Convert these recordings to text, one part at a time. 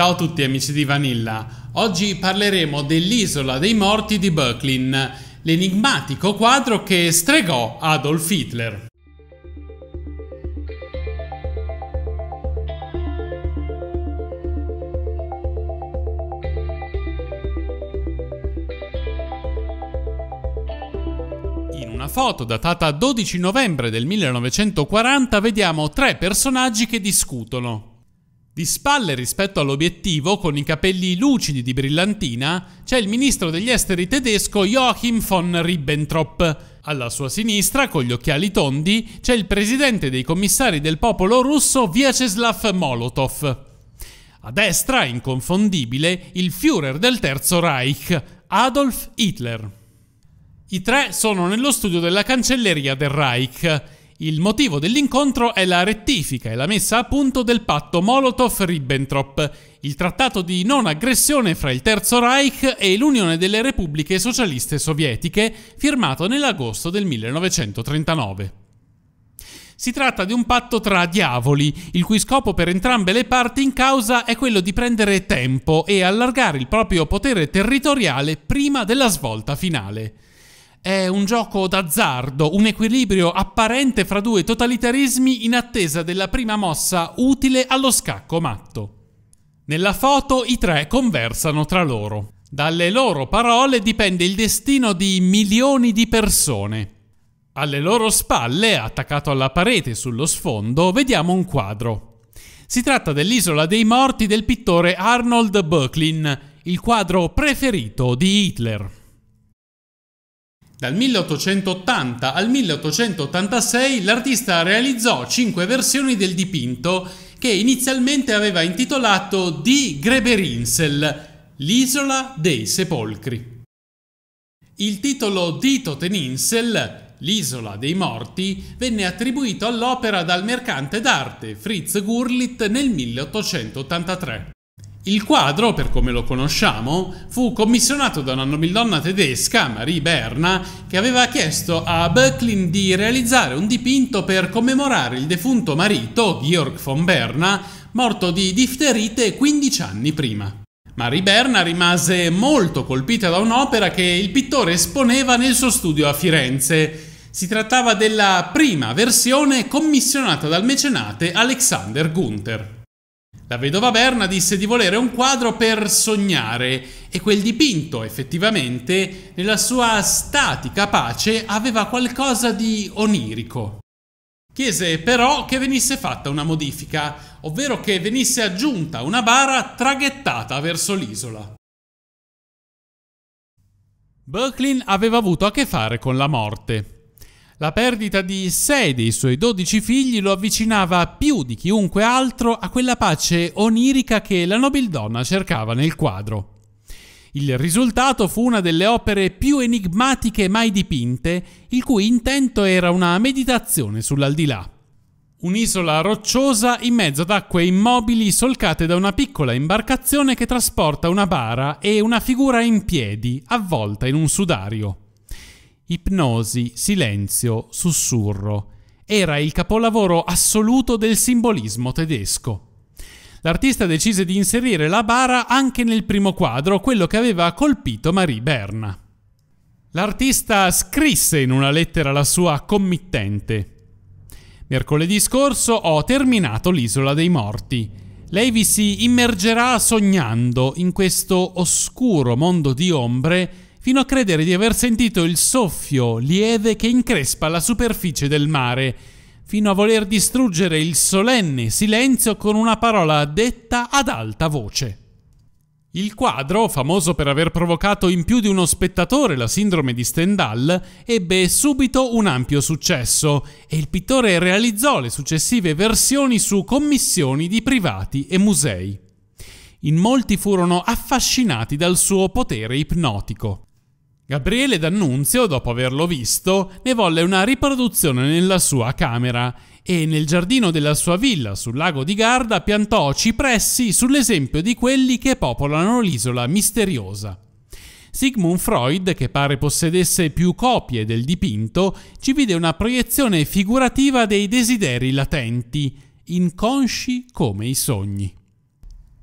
Ciao a tutti amici di Vanilla, oggi parleremo dell'isola dei morti di Brooklyn, l'enigmatico quadro che stregò Adolf Hitler. una foto datata 12 novembre del 1940 vediamo tre personaggi che discutono. Di spalle rispetto all'obiettivo, con i capelli lucidi di brillantina, c'è il ministro degli esteri tedesco Joachim von Ribbentrop. Alla sua sinistra, con gli occhiali tondi, c'è il presidente dei commissari del popolo russo Vyacheslav Molotov. A destra, inconfondibile, il Führer del Terzo Reich, Adolf Hitler. I tre sono nello studio della cancelleria del Reich il motivo dell'incontro è la rettifica e la messa a punto del patto Molotov-Ribbentrop, il trattato di non aggressione fra il Terzo Reich e l'Unione delle Repubbliche Socialiste Sovietiche, firmato nell'agosto del 1939. Si tratta di un patto tra diavoli, il cui scopo per entrambe le parti in causa è quello di prendere tempo e allargare il proprio potere territoriale prima della svolta finale. È un gioco d'azzardo, un equilibrio apparente fra due totalitarismi in attesa della prima mossa utile allo scacco matto. Nella foto i tre conversano tra loro. Dalle loro parole dipende il destino di milioni di persone. Alle loro spalle, attaccato alla parete sullo sfondo, vediamo un quadro. Si tratta dell'isola dei morti del pittore Arnold Böcklin, il quadro preferito di Hitler. Dal 1880 al 1886 l'artista realizzò cinque versioni del dipinto che inizialmente aveva intitolato Di Greberinsel, l'isola dei sepolcri. Il titolo di Toteninsel, l'isola dei morti, venne attribuito all'opera dal mercante d'arte Fritz Gurlitt nel 1883. Il quadro, per come lo conosciamo, fu commissionato da una nobildonna tedesca, Marie Berna, che aveva chiesto a Böcklin di realizzare un dipinto per commemorare il defunto marito, Georg von Berna, morto di difterite 15 anni prima. Marie Berna rimase molto colpita da un'opera che il pittore esponeva nel suo studio a Firenze. Si trattava della prima versione commissionata dal mecenate Alexander Gunther. La vedova Berna disse di volere un quadro per sognare e quel dipinto effettivamente nella sua statica pace aveva qualcosa di onirico. Chiese però che venisse fatta una modifica, ovvero che venisse aggiunta una bara traghettata verso l'isola. Berklin aveva avuto a che fare con la morte. La perdita di 6 dei suoi 12 figli lo avvicinava più di chiunque altro a quella pace onirica che la nobildonna cercava nel quadro. Il risultato fu una delle opere più enigmatiche mai dipinte, il cui intento era una meditazione sull'aldilà. Un'isola rocciosa in mezzo ad acque immobili solcate da una piccola imbarcazione che trasporta una bara e una figura in piedi avvolta in un sudario. Ipnosi, silenzio, sussurro. Era il capolavoro assoluto del simbolismo tedesco. L'artista decise di inserire la bara anche nel primo quadro, quello che aveva colpito Marie Berna. L'artista scrisse in una lettera alla sua committente. Mercoledì scorso ho terminato l'isola dei morti. Lei vi si immergerà sognando in questo oscuro mondo di ombre fino a credere di aver sentito il soffio lieve che increspa la superficie del mare, fino a voler distruggere il solenne silenzio con una parola detta ad alta voce. Il quadro, famoso per aver provocato in più di uno spettatore la sindrome di Stendhal, ebbe subito un ampio successo e il pittore realizzò le successive versioni su commissioni di privati e musei. In molti furono affascinati dal suo potere ipnotico. Gabriele D'Annunzio, dopo averlo visto, ne volle una riproduzione nella sua camera e nel giardino della sua villa sul lago di Garda piantò cipressi sull'esempio di quelli che popolano l'isola misteriosa. Sigmund Freud, che pare possedesse più copie del dipinto, ci vide una proiezione figurativa dei desideri latenti, inconsci come i sogni.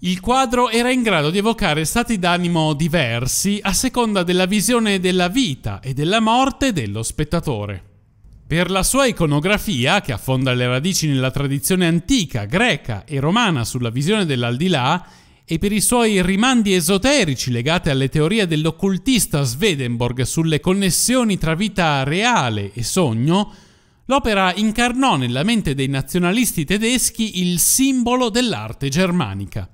Il quadro era in grado di evocare stati d'animo diversi a seconda della visione della vita e della morte dello spettatore. Per la sua iconografia, che affonda le radici nella tradizione antica, greca e romana sulla visione dell'aldilà, e per i suoi rimandi esoterici legati alle teorie dell'occultista Swedenborg sulle connessioni tra vita reale e sogno, l'opera incarnò nella mente dei nazionalisti tedeschi il simbolo dell'arte germanica.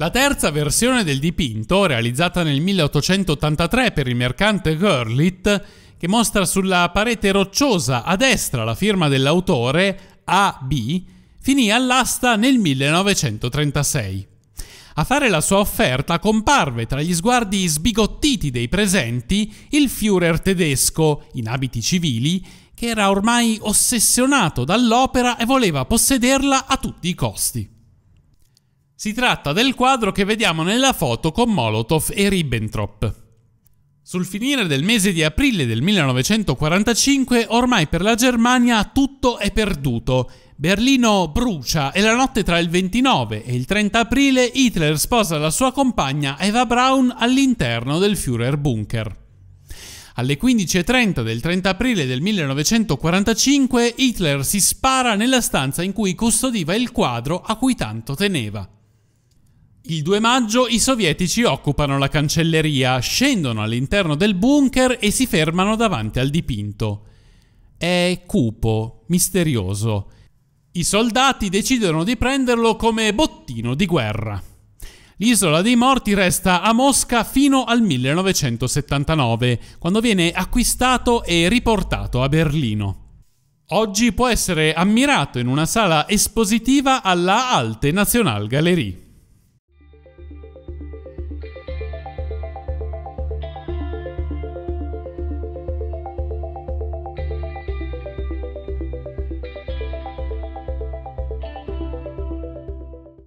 La terza versione del dipinto, realizzata nel 1883 per il mercante Gurlitt, che mostra sulla parete rocciosa a destra la firma dell'autore A.B., finì all'asta nel 1936. A fare la sua offerta comparve tra gli sguardi sbigottiti dei presenti il Führer tedesco, in abiti civili, che era ormai ossessionato dall'opera e voleva possederla a tutti i costi. Si tratta del quadro che vediamo nella foto con Molotov e Ribbentrop. Sul finire del mese di aprile del 1945, ormai per la Germania tutto è perduto. Berlino brucia e la notte tra il 29 e il 30 aprile Hitler sposa la sua compagna Eva Braun all'interno del Führer Bunker. Alle 15.30 del 30 aprile del 1945 Hitler si spara nella stanza in cui custodiva il quadro a cui tanto teneva. Il 2 maggio i sovietici occupano la cancelleria, scendono all'interno del bunker e si fermano davanti al dipinto. È cupo, misterioso. I soldati decidono di prenderlo come bottino di guerra. L'isola dei morti resta a Mosca fino al 1979, quando viene acquistato e riportato a Berlino. Oggi può essere ammirato in una sala espositiva alla Alte Nationalgalerie.